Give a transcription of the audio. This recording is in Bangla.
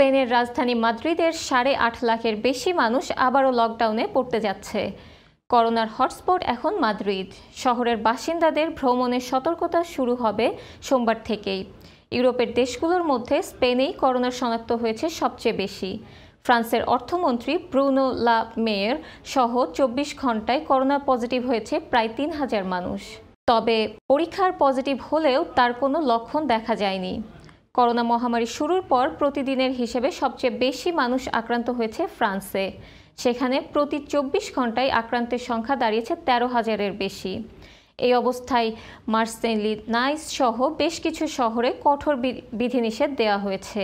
স্পেনের রাজধানী মাদ্রিদের সাড়ে আট লাখের বেশি মানুষ আবারও লকডাউনে পড়তে যাচ্ছে করোনার হটস্পট এখন মাদ্রিদ শহরের বাসিন্দাদের ভ্রমণের সতর্কতা শুরু হবে সোমবার থেকেই ইউরোপের দেশগুলোর মধ্যে স্পেনেই করোনা শনাক্ত হয়েছে সবচেয়ে বেশি ফ্রান্সের অর্থমন্ত্রী ব্রুনো লা মেয়ের সহ চব্বিশ ঘন্টায় করোনা পজিটিভ হয়েছে প্রায় তিন হাজার মানুষ তবে পরীক্ষার পজিটিভ হলেও তার কোনো লক্ষণ দেখা যায়নি করোনা মহামারী শুরুর পর প্রতিদিনের হিসেবে সবচেয়ে বেশি মানুষ আক্রান্ত হয়েছে ফ্রান্সে সেখানে প্রতি চব্বিশ ঘন্টায় আক্রান্তের সংখ্যা দাঁড়িয়েছে তেরো হাজারের বেশি এই অবস্থায় মার্সেলি নাইস সহ বেশ কিছু শহরে কঠোর বিধিনিষেধ দেওয়া হয়েছে